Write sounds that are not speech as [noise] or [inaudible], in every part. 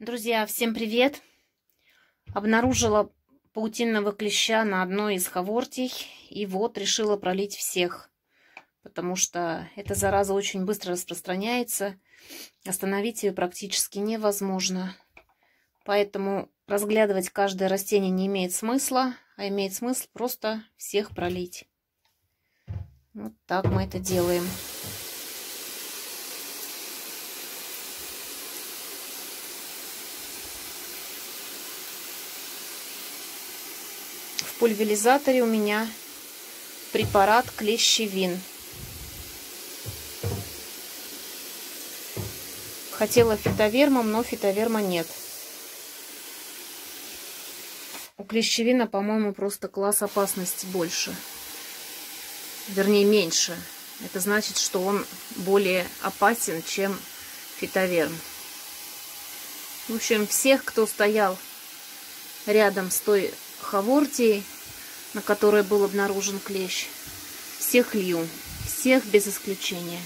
Друзья, всем привет! Обнаружила паутинного клеща на одной из хавортий. И вот решила пролить всех. Потому что эта зараза очень быстро распространяется. Остановить ее практически невозможно. Поэтому разглядывать каждое растение не имеет смысла. А имеет смысл просто всех пролить. Вот так мы это делаем. пульверизаторе у меня препарат клещевин. Хотела фитовермом, но фитоверма нет. У клещевина, по-моему, просто класс опасности больше. Вернее, меньше. Это значит, что он более опасен, чем фитоверм. В общем, всех, кто стоял рядом с той хавортии, на которой был обнаружен клещ, всех лью, всех без исключения.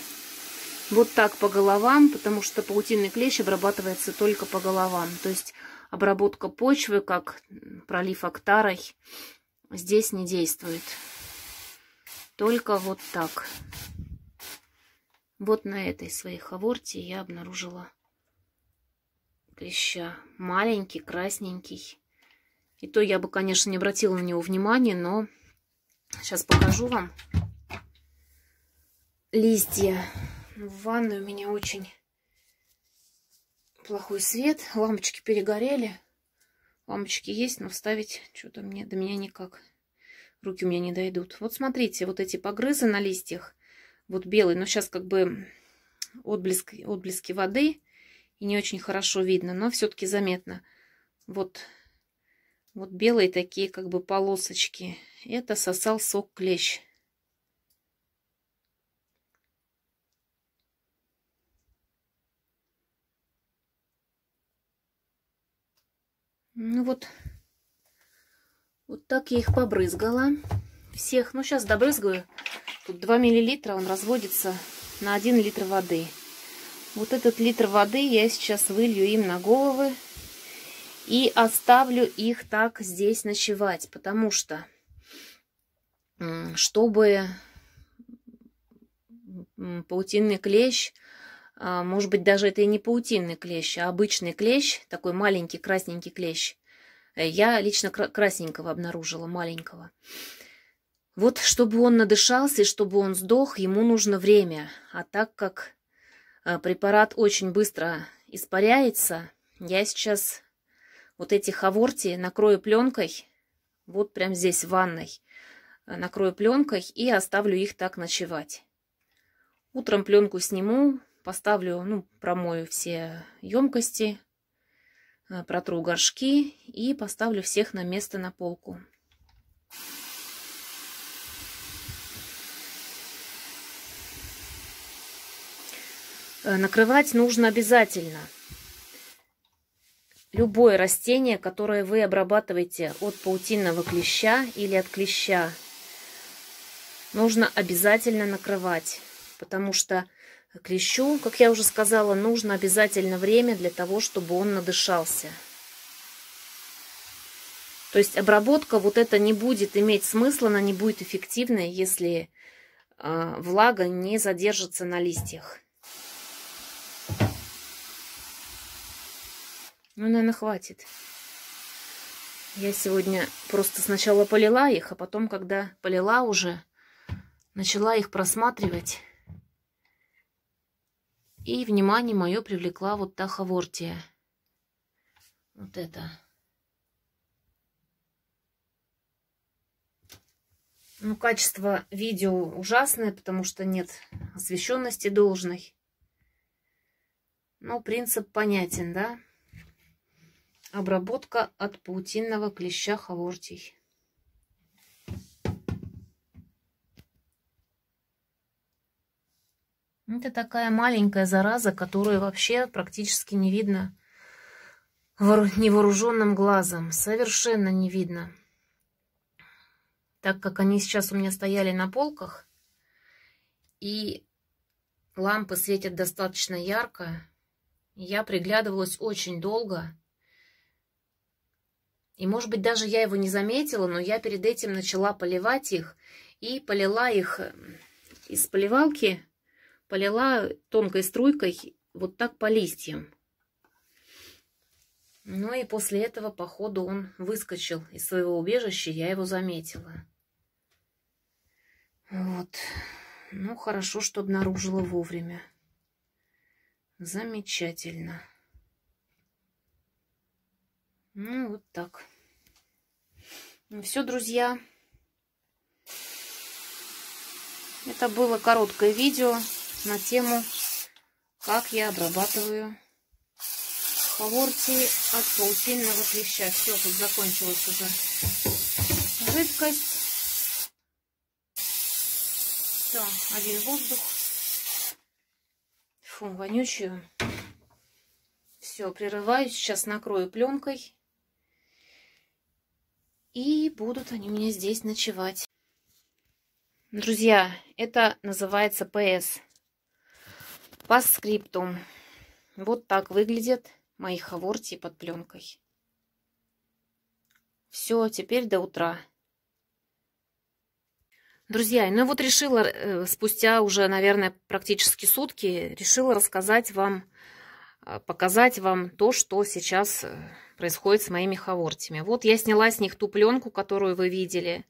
Вот так по головам, потому что паутинный клещ обрабатывается только по головам. То есть обработка почвы, как пролив октарой, здесь не действует. Только вот так. Вот на этой своей хавортии я обнаружила клеща. Маленький, красненький. И то я бы, конечно, не обратила на него внимания, но сейчас покажу вам листья. В ванной у меня очень плохой свет. Лампочки перегорели. Лампочки есть, но вставить что-то мне до меня никак. Руки у меня не дойдут. Вот смотрите, вот эти погрызы на листьях. Вот белый, но сейчас как бы отблеск, отблески воды. И не очень хорошо видно, но все-таки заметно. Вот вот белые такие как бы полосочки. Это сосал сок клещ. Ну вот, вот так я их побрызгала. Всех, ну сейчас добрызгаю. Тут 2 миллилитра, он разводится на 1 литр воды. Вот этот литр воды я сейчас вылью им на головы и оставлю их так здесь ночевать, потому что, чтобы паутинный клещ, а, может быть, даже это и не паутинный клещ, а обычный клещ, такой маленький красненький клещ. Э, я лично красненького обнаружила, маленького. Вот, чтобы он надышался и чтобы он сдох, ему нужно время. А так как э, препарат очень быстро испаряется, я сейчас вот эти хаворти накрою пленкой, вот прям здесь в ванной, э, накрою пленкой и оставлю их так ночевать. Утром пленку сниму, поставлю, ну, промою все емкости, э, протру горшки и поставлю всех на место на полку. Э, накрывать нужно обязательно – любое растение, которое вы обрабатываете от паутинного клеща или от клеща, нужно обязательно накрывать, потому что клещу, как я уже сказала, нужно обязательно время для того, чтобы он надышался. То есть обработка вот это не будет иметь смысла, она не будет эффективной, если а, влага не задержится на листьях. Ну, наверное, хватит. Я сегодня просто сначала полила их, а потом, когда полила уже, начала их просматривать. И внимание мое привлекла вот та хавортия. Вот это. Ну, качество видео ужасное, потому что нет освещенности должной. Но принцип понятен, да? Обработка от паутинного клеща хавортий. Это такая маленькая зараза, которую вообще практически не видно невооруженным глазом. Совершенно не видно. Так как они сейчас у меня стояли на полках, и лампы светят достаточно ярко, я приглядывалась очень долго и, может быть, даже я его не заметила, но я перед этим начала поливать их. И полила их э, из поливалки, полила тонкой струйкой вот так по листьям. Ну и после этого, походу, он выскочил из своего убежища, я его заметила. Вот. Ну, хорошо, что обнаружила вовремя. Замечательно. Ну, вот так. Ну, все, друзья. Это было короткое видео на тему, как я обрабатываю хворти от паутинного клеща. Все, тут закончилась уже жидкость. Все, один воздух. Фу, вонючий Все, прерываюсь, сейчас накрою пленкой. И будут они у меня здесь ночевать. Друзья, это называется ПС. По скрипту. Вот так выглядят мои хавортии под пленкой. Все, теперь до утра. Друзья, ну вот решила, э, спустя уже, наверное, практически сутки, решила рассказать вам а, показать вам то, что сейчас э, происходит с моими хавортами. Вот я сняла с них ту пленку, которую вы видели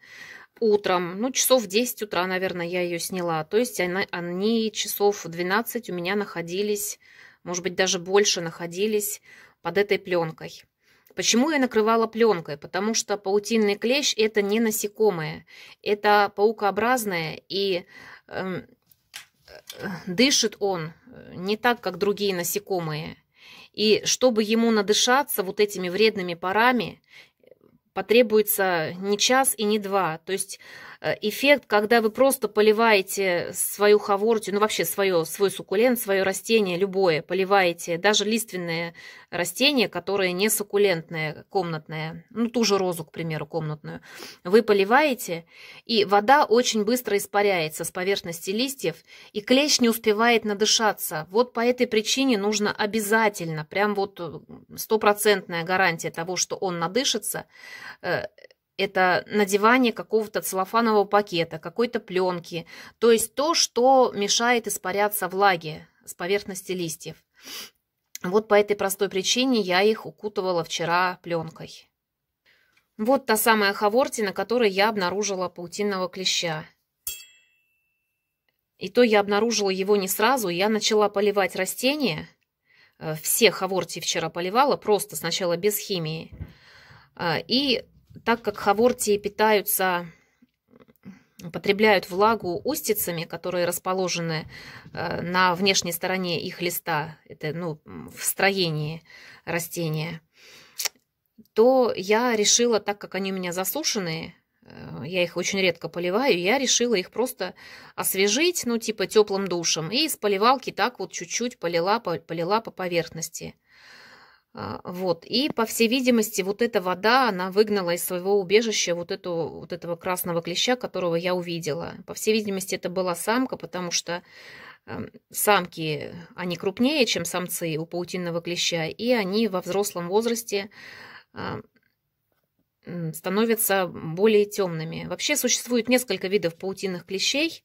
утром, ну, часов в 10 утра, наверное, я ее сняла. То есть она, они часов в 12 у меня находились, может быть, даже больше находились под этой пленкой. Почему я накрывала пленкой? Потому что паутинный клещ – это не насекомое, это паукообразное, и э, дышит он э, не так, как другие насекомые. И чтобы ему надышаться вот этими вредными парами, э, потребуется не час и не два. То есть Э, эффект, когда вы просто поливаете свою хавортию, ну вообще свое, свой суккулент, свое растение, любое, поливаете, даже лиственные растения, которые не суккулентные, комнатные, ну ту же розу, к примеру, комнатную, вы поливаете, и вода очень быстро испаряется с поверхности листьев, и клещ не успевает надышаться. Вот по этой причине нужно обязательно, прям вот э, стопроцентная гарантия того, что он надышится, э, это надевание какого-то целлофанового пакета, какой-то пленки, то есть то, что мешает испаряться влаге с поверхности листьев. Вот по этой простой причине я их укутывала вчера пленкой. Вот та самая хавортина, которой я обнаружила паутинного клеща. И то я обнаружила его не сразу, я начала поливать растения. Э, все хаворти вчера поливала, просто сначала без химии. Э, и так как хавортии питаются, потребляют влагу устицами, которые расположены э, на внешней стороне их листа, это ну, в строении растения, то я решила, так как они у меня засушенные, э, я их очень редко поливаю, я решила их просто освежить, ну, типа теплым душем. И из поливалки так вот чуть-чуть полила, полила по поверхности. А, вот. И, по всей видимости, вот эта вода, она выгнала из своего убежища вот, эту, вот этого красного клеща, которого я увидела. По всей видимости, это была самка, потому что эм, самки, они крупнее, чем самцы у паутинного клеща, и они во взрослом возрасте а, становятся более темными. Вообще существует несколько видов паутинных клещей.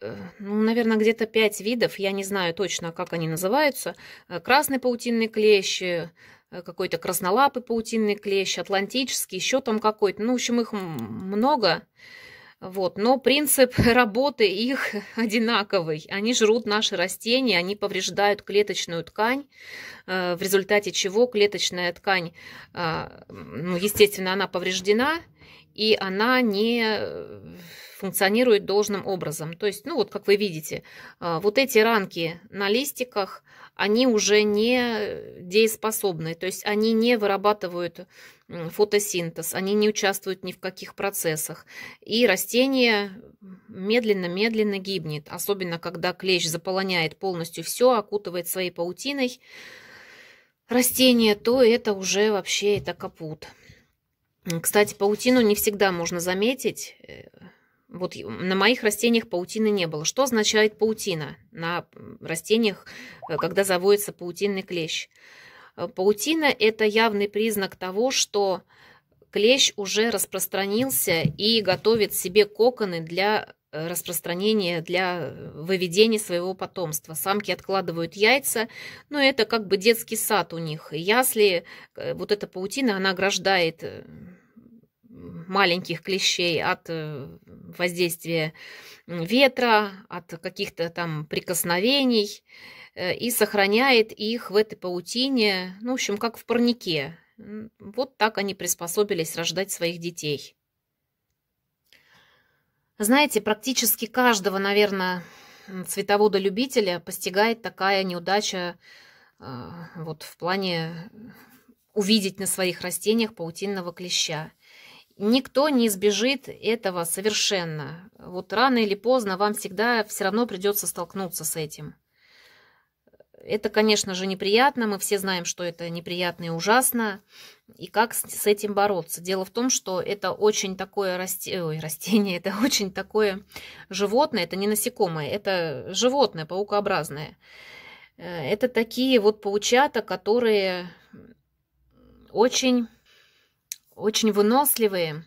Э. ну, наверное, где-то пять видов, я не знаю точно, как они называются. Э, красный паутинный клещ, э, какой-то краснолапый паутинный клещ, атлантический, еще там какой-то. Ну, в общем, их много. Вот. Но принцип [laughs] работы их [laughs] одинаковый. Они жрут наши растения, они повреждают клеточную ткань, в результате чего клеточная ткань, а, ну, естественно, она повреждена – и она не э, функционирует должным образом. То есть, ну вот как вы видите, а, вот эти ранки на листиках, они уже не дееспособны, то есть они не вырабатывают фотосинтез, они не участвуют ни в каких процессах. И растение медленно-медленно гибнет, особенно когда клещ заполоняет полностью все, окутывает своей паутиной растение, то это уже вообще это капут. Кстати, паутину не всегда можно заметить. Э, вот на моих растениях паутины не было. Что означает паутина на растениях, э, когда заводится паутинный клещ? Э, паутина – это явный признак того, что клещ уже распространился и готовит себе коконы для Э, распространения для э, выведения своего потомства. Самки откладывают яйца, но это как бы детский сад у них. Ясли, э, вот эта паутина, она ограждает маленьких клещей от воздействия ветра, от каких-то там прикосновений и сохраняет их в этой паутине, ну, в общем, как в парнике. Вот так они приспособились рождать своих детей. Знаете, практически каждого, наверное, цветовода-любителя постигает такая неудача э, вот в плане увидеть на своих растениях паутинного клеща. Никто не избежит этого совершенно. Вот рано или поздно вам всегда все равно придется столкнуться с этим. Это, конечно же, неприятно. Мы все знаем, что это неприятно и ужасно. И как с этим бороться? Дело в том, что это очень такое расти... Ой, [laughs] растение, это очень такое животное, это не насекомое, это животное, паукообразное. Э, это такие вот паучата, которые очень, очень выносливые,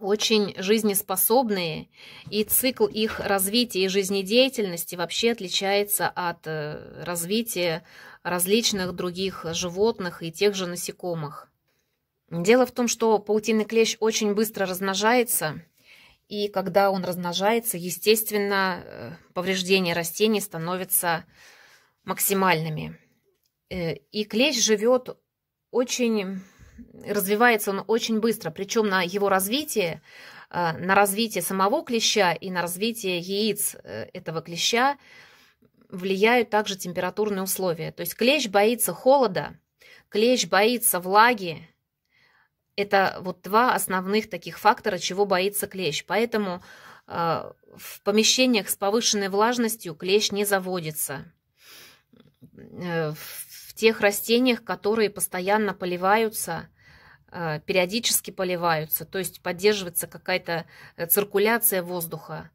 очень жизнеспособные, и цикл их развития и жизнедеятельности вообще отличается от э, развития различных других животных и тех же насекомых. Дело в том, что паутинный клещ очень быстро размножается, и когда он размножается, естественно, э, повреждения растений становятся максимальными. Э, и клещ живет очень развивается он очень быстро, причем на его развитие, э, на развитие самого клеща и на развитие яиц э, этого клеща влияют также температурные условия. То есть клещ боится холода, клещ боится влаги. Это вот два основных таких фактора, чего боится клещ. Поэтому э, в помещениях с повышенной влажностью клещ не заводится тех растениях, которые постоянно поливаются, э, периодически поливаются, то есть поддерживается какая-то э, циркуляция воздуха,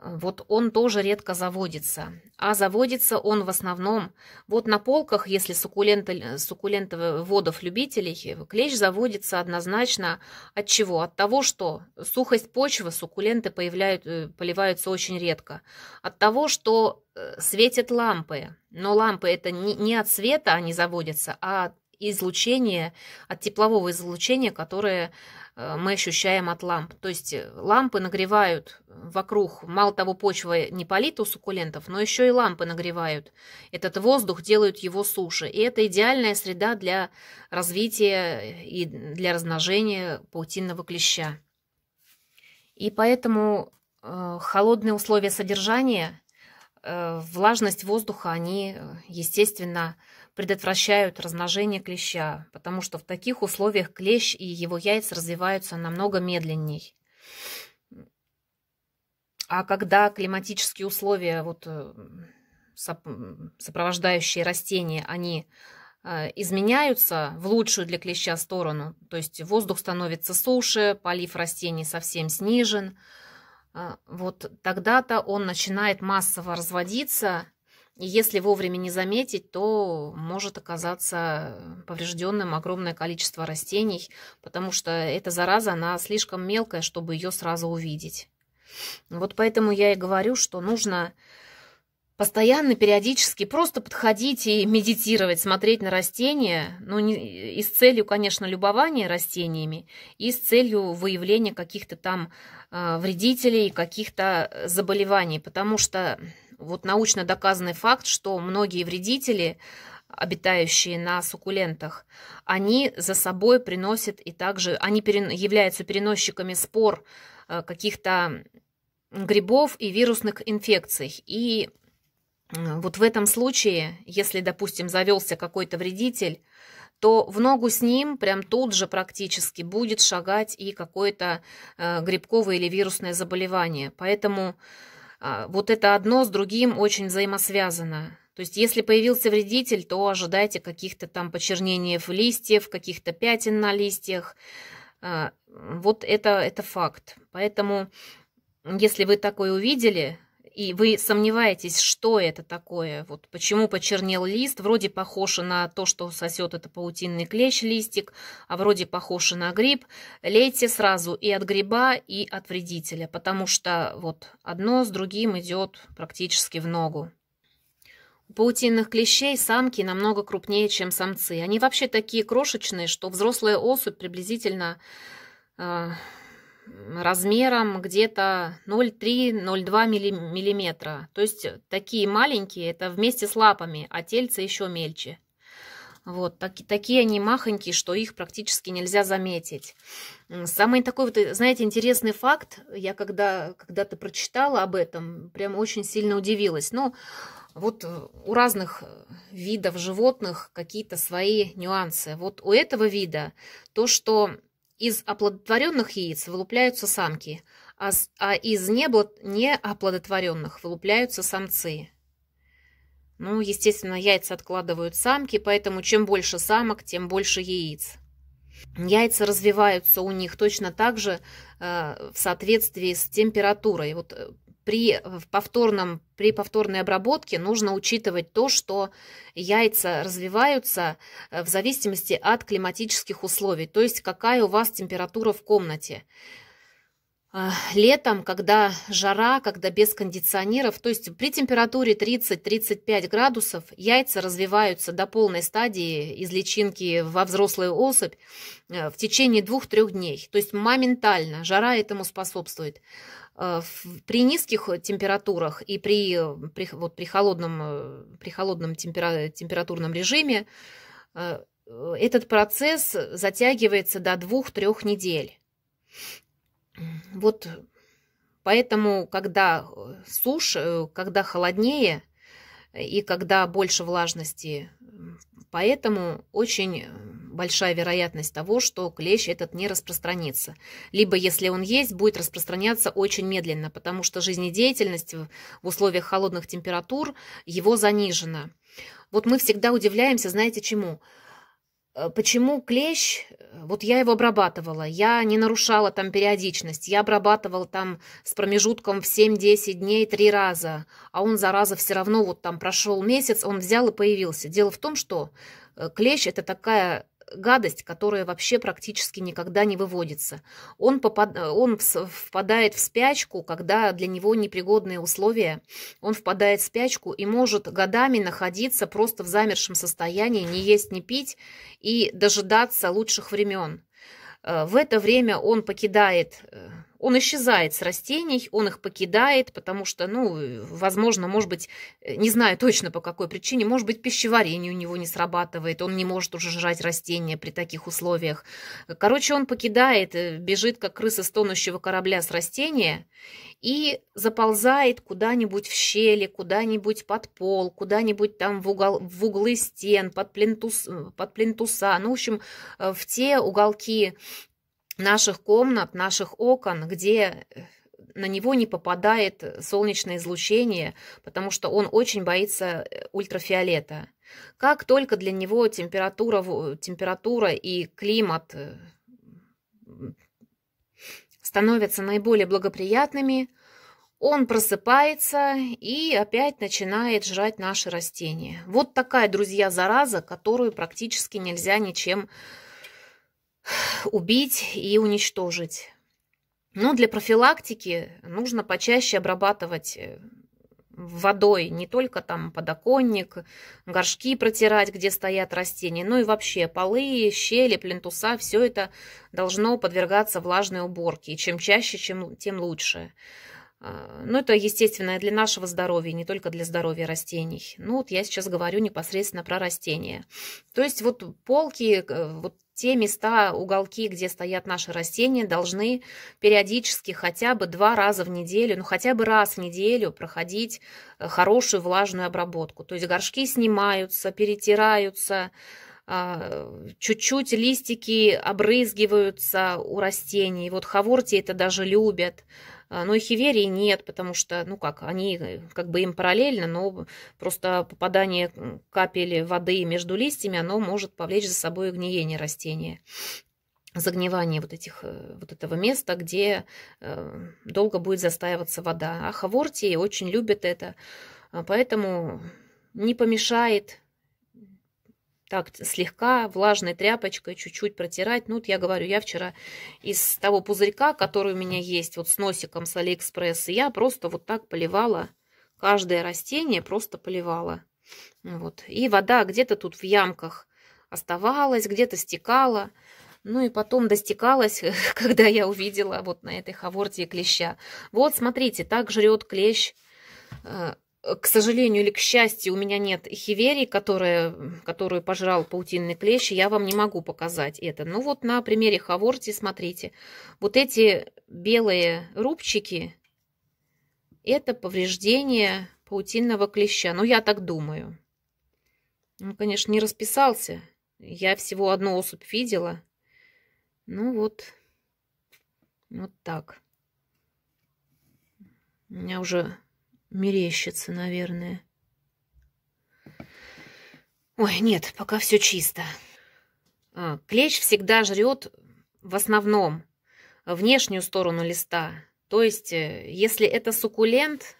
вот он тоже редко заводится. А заводится он в основном вот на полках, если суккулентов э, водов любителей, клещ заводится однозначно от чего? От того, что сухость почвы суккуленты появляют, э, поливаются очень редко. От того, что э, светят лампы. Но лампы это не, не от света они заводятся, а излучение, от теплового излучения, которое э, мы ощущаем от ламп. То есть э, лампы нагревают вокруг, мало того, почва не палит у суккулентов, но еще и лампы нагревают. Этот воздух делают его суше. И это идеальная среда для развития и для размножения паутинного клеща. И поэтому э, холодные условия содержания, влажность воздуха, они, естественно, предотвращают размножение клеща, потому что в таких условиях клещ и его яйца развиваются намного медленней. А когда климатические условия, вот, э, сопровождающие растения, они э, изменяются в лучшую для клеща сторону, то есть воздух становится суше, полив растений совсем снижен, э, вот тогда-то он начинает массово разводиться и если вовремя не заметить, то может оказаться поврежденным огромное количество растений, потому что эта зараза, она слишком мелкая, чтобы ее сразу увидеть. Вот поэтому я и говорю, что нужно постоянно, периодически просто подходить и медитировать, смотреть на растения, но не, и с целью, конечно, любования растениями, и с целью выявления каких-то там э, вредителей, каких-то заболеваний, потому что вот научно доказанный факт, что многие вредители, обитающие на суккулентах, они за собой приносят и также, они перен, являются переносчиками спор э, каких-то грибов и вирусных инфекций. И вот в этом случае, если, допустим, завелся какой-то вредитель, то в ногу с ним прям тут же практически будет шагать и какое-то э, грибковое или вирусное заболевание. Поэтому а, вот это одно с другим очень взаимосвязано. То есть если появился вредитель, то ожидайте каких-то там почернений в листьях, каких-то пятен на листьях. А, вот это, это факт. Поэтому если вы такое увидели, и вы сомневаетесь, что это такое, вот почему почернел лист, вроде похож на то, что сосет это паутинный клещ листик, а вроде похож на гриб, лейте сразу и от гриба, и от вредителя, потому что вот одно с другим идет практически в ногу. У паутинных клещей самки намного крупнее, чем самцы. Они вообще такие крошечные, что взрослая особь приблизительно а, размером где-то 0,3-0,2 миллиметра. То есть такие маленькие, это вместе с лапами, а тельце еще мельче. Вот, так, такие они махонькие, что их практически нельзя заметить. Самый такой, вот, знаете, интересный факт, я когда, когда-то прочитала об этом, прям очень сильно удивилась. Ну, вот э, у разных э, видов животных какие-то свои нюансы. Вот у этого вида то, что из оплодотворенных яиц вылупляются самки, а, а из неоплодотворенных вылупляются самцы. Ну, естественно, яйца откладывают самки, поэтому чем больше самок, тем больше яиц. Яйца развиваются у них точно так же э, в соответствии с температурой. Вот э, при повторном, при повторной обработке нужно учитывать то, что яйца развиваются э, в зависимости от климатических условий, то есть какая у вас температура в комнате. Э, летом, когда жара, когда без кондиционеров, то есть при температуре 30-35 градусов яйца развиваются до полной стадии из личинки во взрослую особь э, в течение 2-3 дней. То есть моментально жара этому способствует. Э, при низких температурах и при, э, при, вот при холодном, э, при холодном темпера, температурном режиме этот процесс затягивается до 2-3 недель. Вот поэтому, когда сушь, когда холоднее и когда больше влажности Поэтому очень большая вероятность того, что клещ этот не распространится. Либо, если он есть, будет распространяться очень медленно, потому что жизнедеятельность в условиях холодных температур его занижена. Вот мы всегда удивляемся, знаете чему? Э, почему клещ? Э, вот я его обрабатывала. Я не нарушала там периодичность. Я обрабатывала там с промежутком в 7-10 дней три раза. А он, зараза, все равно вот там прошел месяц, он взял и появился. Дело в том, что э, клещ – это такая гадость, которая вообще практически никогда не выводится. Он, попад... он впадает в спячку, когда для него непригодные условия. Он впадает в спячку и может годами находиться просто в замершем состоянии, не есть, не пить и дожидаться лучших времен. Э, в это время он покидает э, он исчезает с растений, он их покидает, потому что, ну, э, возможно, может быть, э, не знаю точно по какой причине, может быть, пищеварение у него не срабатывает, он не может уже жрать растения при таких условиях. Короче, он покидает, э, бежит, как крыса с тонущего корабля с растения, и заползает куда-нибудь в щели, куда-нибудь под пол, куда-нибудь там в, угол, в углы стен, под, плинтус, под плинтуса, ну, в общем, в те уголки наших комнат, наших окон, где э, на него не попадает солнечное излучение, потому что он очень боится э, ультрафиолета. Как только для него температура, температура и климат э, становятся наиболее благоприятными, он просыпается и опять начинает жрать наши растения. Вот такая, друзья, зараза, которую практически нельзя ничем убить и уничтожить. Но для профилактики нужно почаще обрабатывать э, водой не только там подоконник, горшки протирать, где стоят растения, но и вообще полы, щели, плинтуса, все это должно подвергаться влажной уборке. И чем чаще, чем, тем лучше. А, ну, это, естественно, для нашего здоровья, не только для здоровья растений. Ну, вот я сейчас говорю непосредственно про растения. То есть вот полки, вот те места, уголки, где стоят наши растения, должны периодически хотя бы два раза в неделю, ну, хотя бы раз в неделю проходить э, хорошую влажную обработку. То есть горшки снимаются, перетираются, а, чуть-чуть листики обрызгиваются у растений. Вот хавурти это даже любят. А, но и хиверии нет, потому что, ну как, они э, как бы им параллельно, но просто попадание капель воды между листьями, оно может повлечь за собой гниение растения загнивание вот, этих, э, вот этого места, где э, долго будет застаиваться вода. А хавортии очень любят это, а поэтому не помешает так слегка влажной тряпочкой чуть-чуть протирать. Ну, вот я говорю, я вчера из того пузырька, который у меня есть, вот с носиком с Алиэкспресса, я просто вот так поливала каждое растение, просто поливала. Вот. И вода где-то тут в ямках оставалась, где-то стекала. Ну и потом достекалась, [laughs] когда я увидела вот на этой хаворте клеща. Вот, смотрите, так жрет клещ э, к сожалению или к счастью, у меня нет хиверии, которая, которую пожрал паутинный клещ, я вам не могу показать это. Ну вот на примере хаворти, смотрите, вот эти белые рубчики, это повреждение паутинного клеща. Ну, я так думаю. Он, конечно, не расписался. Я всего одну особь видела. Ну вот, вот так. У меня уже Мерещится, наверное. Ой, нет, пока все чисто. А, клещ всегда жрет в основном внешнюю сторону листа. То есть, э, если это суккулент,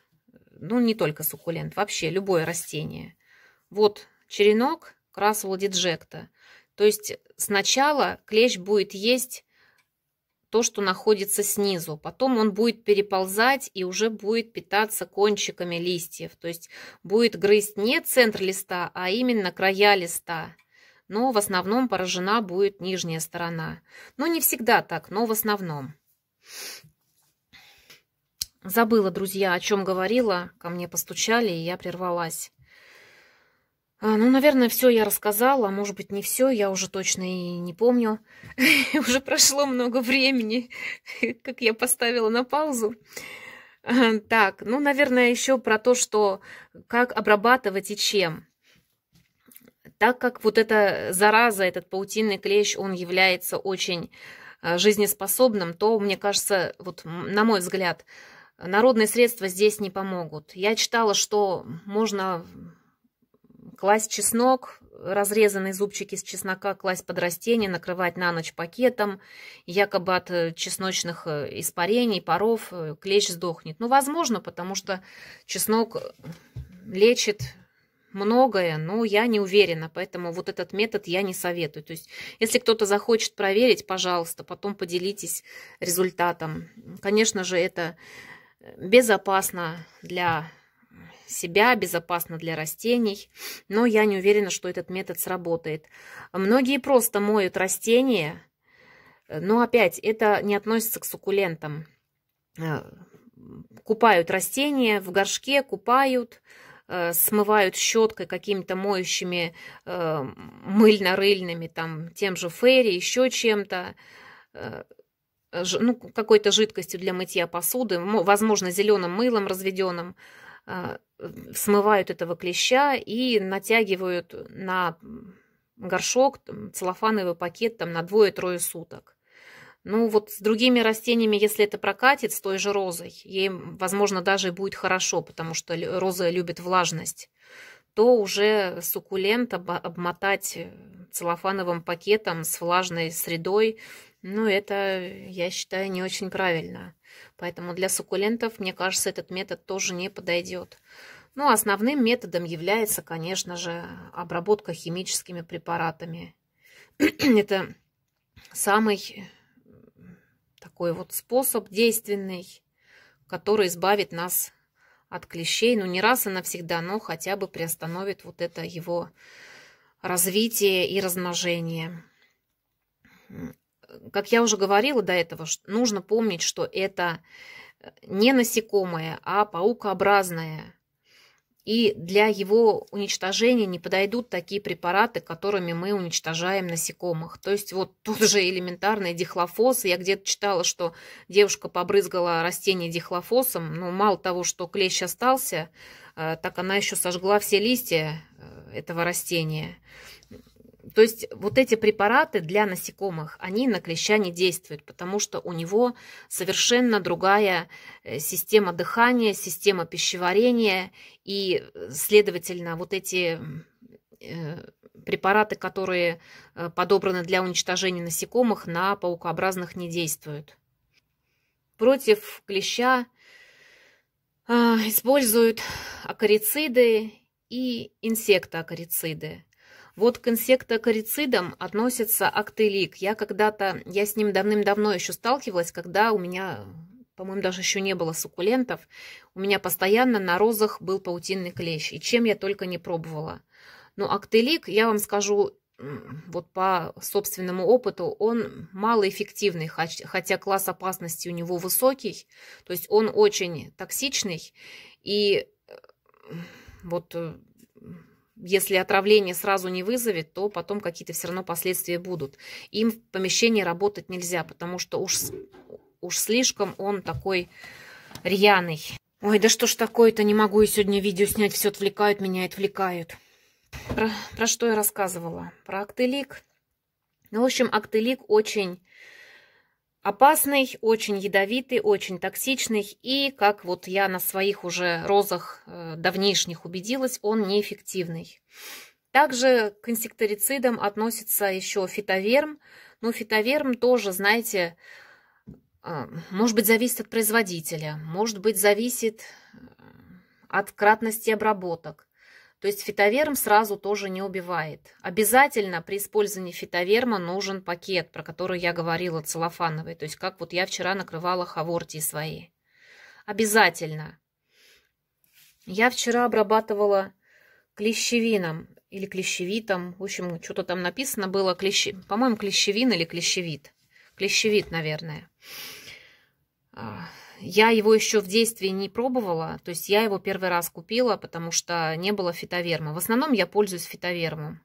ну не только суккулент, вообще любое растение. Вот черенок красула диджекта. То есть сначала клещ будет есть то, что находится снизу. Потом он будет переползать и уже будет питаться кончиками листьев. То есть будет грызть не центр листа, а именно края листа. Но в основном поражена будет нижняя сторона. Но не всегда так, но в основном. Забыла, друзья, о чем говорила. Ко мне постучали, и я прервалась. А, ну, наверное, все я рассказала, а может быть, не все, я уже точно и не помню. [laughs] уже прошло много времени, [laughs] как я поставила на паузу. Так, ну, наверное, еще про то, что как обрабатывать и чем. Так как вот эта зараза, этот паутинный клещ, он является очень а, жизнеспособным, то, мне кажется, вот на мой взгляд, народные средства здесь не помогут. Я читала, что можно класть чеснок, разрезанные зубчики с чеснока класть под растение, накрывать на ночь пакетом, якобы от э, чесночных э, испарений, паров э, клещ сдохнет. Ну, возможно, потому что чеснок лечит многое, но я не уверена, поэтому вот этот метод я не советую. То есть, если кто-то захочет проверить, пожалуйста, потом поделитесь результатом. Конечно же, это безопасно для себя, безопасно для растений, но я не уверена, что этот метод сработает. Многие просто моют растения, но опять это не относится к суккулентам. Э, купают растения в горшке, купают, э, смывают щеткой какими-то моющими э, мыльно-рыльными, там, тем же ферри, еще чем-то ну, какой-то жидкостью для мытья посуды, возможно, зеленым мылом разведенным. А, смывают этого клеща и натягивают на горшок целлофановый пакет там, на двое-трое суток. Ну вот с другими растениями, если это прокатит, с той же розой, ей, возможно, даже будет хорошо, потому что роза любит влажность, то уже суккулент обмотать э, целлофановым пакетом с влажной средой ну, это, я считаю, не очень правильно. Поэтому для суккулентов, мне кажется, этот метод тоже не подойдет. Ну, основным методом является, конечно же, обработка химическими препаратами. [clears throat] это самый э, такой вот способ действенный, который избавит нас от клещей, ну не раз и навсегда, но хотя бы приостановит вот это его развитие и размножение как я уже говорила до этого, нужно помнить, что это э, не насекомое, а паукообразное. И для его уничтожения не подойдут такие препараты, которыми мы уничтожаем насекомых. То есть вот тут же элементарный дихлофос. Я где-то читала, что девушка побрызгала растение дихлофосом. Ну, мало того, что клещ остался, э, так она еще сожгла все листья э, этого растения. То есть вот эти препараты для насекомых, они на клеща не действуют, потому что у него совершенно другая э, система дыхания, система пищеварения, и, э, следовательно, вот эти э, препараты, которые подобраны для уничтожения насекомых, на паукообразных не действуют. Против клеща используют акарициды и инсектоакарициды. Вот к инсектокорицидам относится актелик. Я когда-то, я с ним давным-давно еще сталкивалась, когда у меня, по-моему, даже еще не было суккулентов. У меня постоянно на розах был паутинный клещ. И чем я только не пробовала. Но актелик, я вам скажу, вот по собственному опыту, он малоэффективный, хотя класс опасности у него высокий, то есть он очень токсичный, и э, вот э, если отравление сразу не вызовет, то потом какие-то все равно последствия будут. Им в помещении работать нельзя, потому что уж, уж слишком он такой рьяный. Ой, да что ж такое-то, не могу и сегодня видео снять, все отвлекают меня, отвлекают. Про, про что я рассказывала? Про актелик. Ну, в общем, актелик очень Опасный, очень ядовитый, очень токсичный и, как вот я на своих уже розах э, давнишних убедилась, он неэффективный. Также к инсекторицидам относится еще фитоверм. Но ну, фитоверм тоже, знаете, э, может быть, зависит от производителя, может быть, зависит э, от кратности обработок. То есть фитоверм сразу тоже не убивает. Обязательно при использовании фитоверма нужен пакет, про который я говорила, целлофановый. То есть как вот я вчера накрывала хавортии свои. Обязательно. Я вчера обрабатывала клещевином или клещевитом. В общем, что-то там написано было. Клещ... По-моему, клещевин или клещевит. Клещевит, наверное. А, я его еще в действии не пробовала, то есть я его первый раз купила, потому что не было фитоверма. В основном я пользуюсь фитовермом.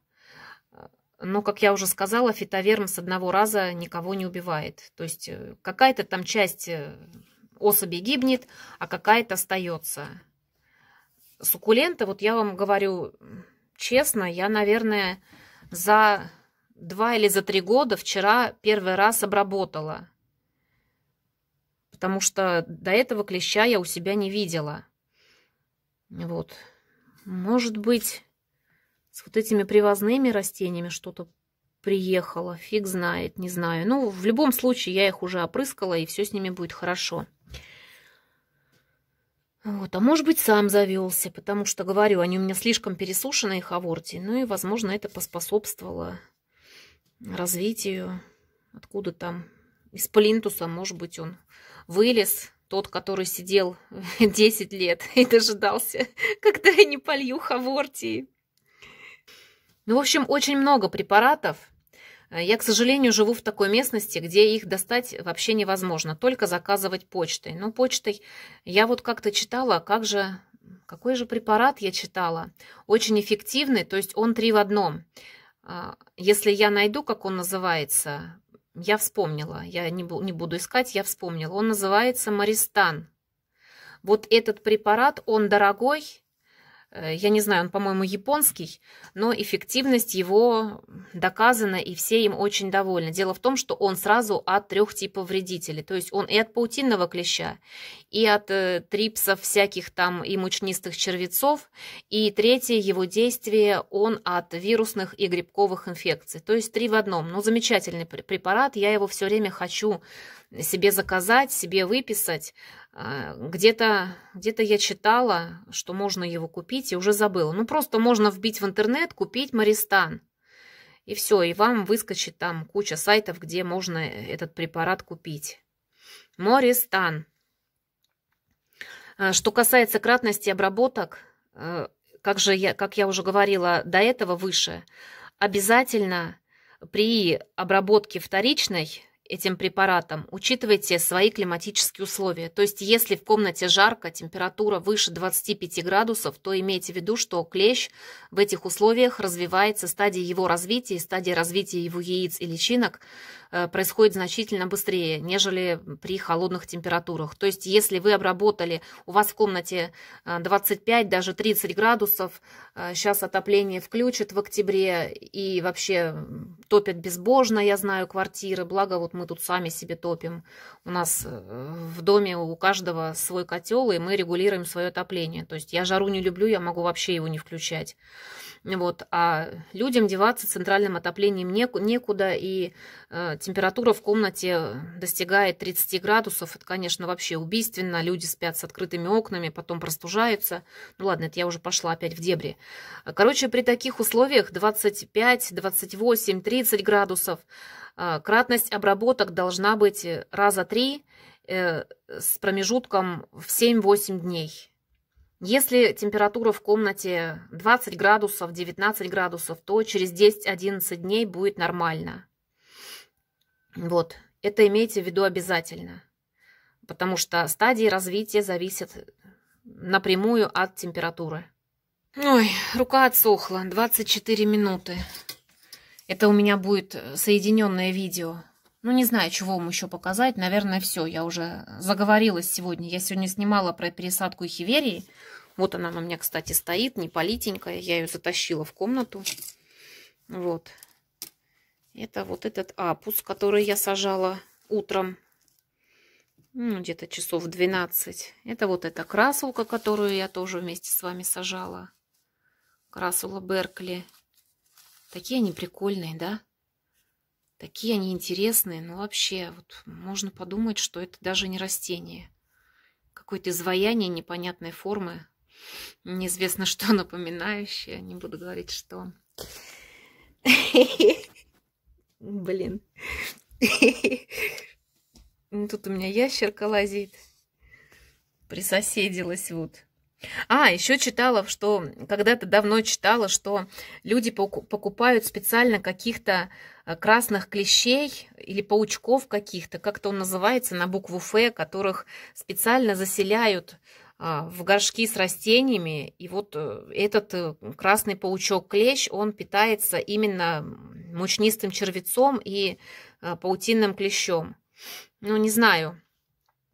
Но, как я уже сказала, фитоверм с одного раза никого не убивает. То есть э, какая-то там часть э, особи гибнет, а какая-то остается. Суккуленты, вот я вам говорю честно, я, наверное, за два или за три года вчера первый раз обработала потому что до этого клеща я у себя не видела. Вот. Может быть, с вот этими привозными растениями что-то приехало. Фиг знает, не знаю. Ну, в любом случае, я их уже опрыскала, и все с ними будет хорошо. Вот, а может быть, сам завелся, потому что, говорю, они у меня слишком пересушены, их аворти. Ну и, возможно, это поспособствовало развитию. Откуда там? Из плинтуса, может быть, он вылез тот, который сидел 10 [laughs] лет [laughs] и дожидался, когда я не полью хавортии. Ну, в общем, очень много препаратов. Э, я, к сожалению, живу в такой местности, где их достать вообще невозможно, только заказывать почтой. Но ну, почтой я вот как-то читала, а как же, какой же препарат я читала, очень эффективный, то есть он три в одном. А, если я найду, как он называется, я вспомнила, я не, бу не буду искать, я вспомнила. Он называется Маристан. Вот этот препарат, он дорогой, Э, я не знаю, он, по-моему, японский, но эффективность его доказана, и все им очень довольны. Дело в том, что он сразу от трех типов вредителей. То есть он и от паутинного клеща, и от э, трипсов всяких там и мучнистых червецов, и третье его действие он от вирусных и грибковых инфекций. То есть три в одном. Ну, замечательный препарат, я его все время хочу себе заказать, себе выписать, а, где-то где я читала, что можно его купить, и уже забыла. Ну, просто можно вбить в интернет, купить Маристан. И все, и вам выскочит там куча сайтов, где можно этот препарат купить. Мористан. А, что касается кратности обработок, э, как, же я, как я уже говорила до этого выше, обязательно при обработке вторичной этим препаратом, учитывайте свои климатические условия. То есть, если в комнате жарко, температура выше 25 градусов, то имейте в виду, что клещ в этих условиях развивается, стадия его развития, стадия развития его яиц и личинок э, происходит значительно быстрее, нежели при холодных температурах. То есть, если вы обработали, у вас в комнате 25, э, даже 30 градусов, сейчас э, отопление включат в октябре и вообще топят безбожно, я знаю, квартиры, благо вот мы мы тут сами себе топим. У нас э, в доме у каждого свой котел, и мы регулируем свое отопление. То есть я жару не люблю, я могу вообще его не включать. Вот. А людям деваться центральным отоплением некуда, и э, температура в комнате достигает 30 градусов. Это, конечно, вообще убийственно. Люди спят с открытыми окнами, потом простужаются. Ну ладно, это я уже пошла опять в дебри. Короче, при таких условиях 25, 28, 30 градусов – а, кратность обработок должна быть э, раза три э, с промежутком в 7-8 дней. Если температура в комнате 20 градусов, 19 градусов, то через 10-11 дней будет нормально. Вот, это имейте в виду обязательно, потому что стадии развития зависят напрямую от температуры. Ой, рука отсохла, 24 минуты. Это у меня будет э, соединенное видео. Ну, не знаю, чего вам еще показать. Наверное, все. Я уже заговорилась сегодня. Я сегодня снимала про пересадку хиверии. Вот она у меня, кстати, стоит, не политенькая. Я ее затащила в комнату. Вот. Это вот этот апус, который я сажала утром. Ну, где-то часов 12. Это вот эта красулка, которую я тоже вместе с вами сажала. Красула Беркли. Такие они прикольные, да? Такие они интересные. Ну, вообще, вот можно подумать, что это даже не растение. Какое-то изваяние непонятной формы. Неизвестно, [laughs] что напоминающее. Не буду говорить, что. [laughs] Блин. [laughs] Ну, тут у меня ящерка лазит. Присоседилась вот. А, еще читала, что когда-то давно читала, что люди покупают специально каких-то э, красных клещей или паучков каких-то, как-то он называется, на букву «Ф», которых специально заселяют а, в горшки с растениями. И вот э, этот э, красный паучок-клещ, он питается именно мучнистым червецом и паутинным клещом. Ну, не знаю.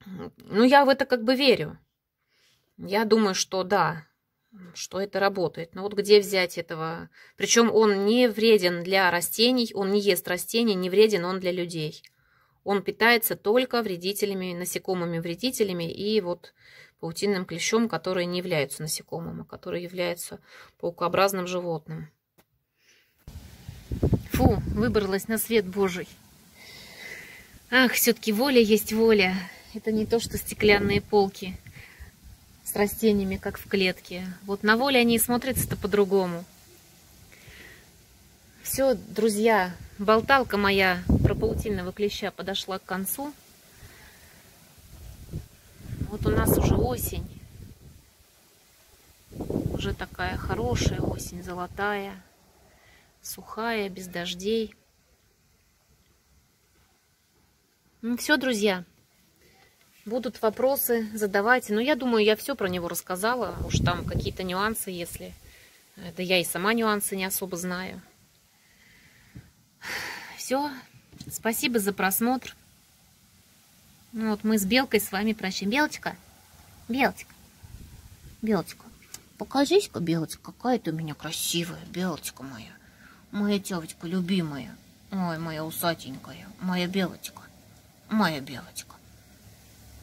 Ну, я в это как бы верю. Я думаю, что да, что это работает. Но вот где взять этого? Причем он не вреден для растений, он не ест растения, не вреден он для людей. Он питается только вредителями, насекомыми-вредителями и вот паутинным клещом, которые не являются насекомым, а которые являются паукообразным животным. Фу, выбралась на свет Божий. Ах, все-таки воля есть воля. Это не то, что стеклянные полки с растениями, как в клетке. Вот на воле они и смотрятся-то по-другому. Все, друзья, болталка моя про паутинного клеща подошла к концу. Вот у нас уже осень. Уже такая хорошая осень, золотая, сухая, без дождей. Ну все, друзья, будут вопросы, задавайте. Но я думаю, я все про него рассказала. Уж там какие-то нюансы, если... Э, да я и сама нюансы не особо знаю. Все. Спасибо за просмотр. Ну вот мы с Белкой с вами прощаем. Белочка, Белочка, Белочка, покажись-ка, Белочка, какая ты у меня красивая, Белочка моя. Моя девочка любимая. Ой, моя усатенькая, моя Белочка, моя Белочка.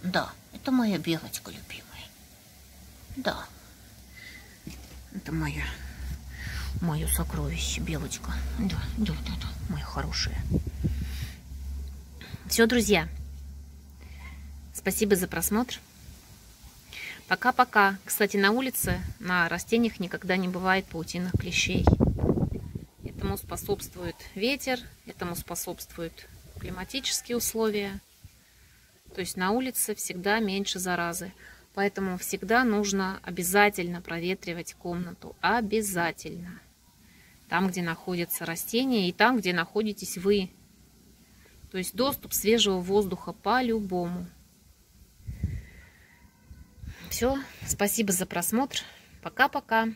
Да, это моя белочка любимая. Да. Это моя, мое сокровище, белочка. Да, да, да, да, моя хорошая. Все, друзья. Спасибо за просмотр. Пока-пока. Кстати, на улице, на растениях никогда не бывает паутинных клещей. Этому способствует ветер, этому способствуют климатические условия. То есть на улице всегда меньше заразы. Поэтому всегда нужно обязательно проветривать комнату. Обязательно. Там, где находятся растения и там, где находитесь вы. То есть доступ свежего воздуха по-любому. Все, спасибо за просмотр. Пока-пока.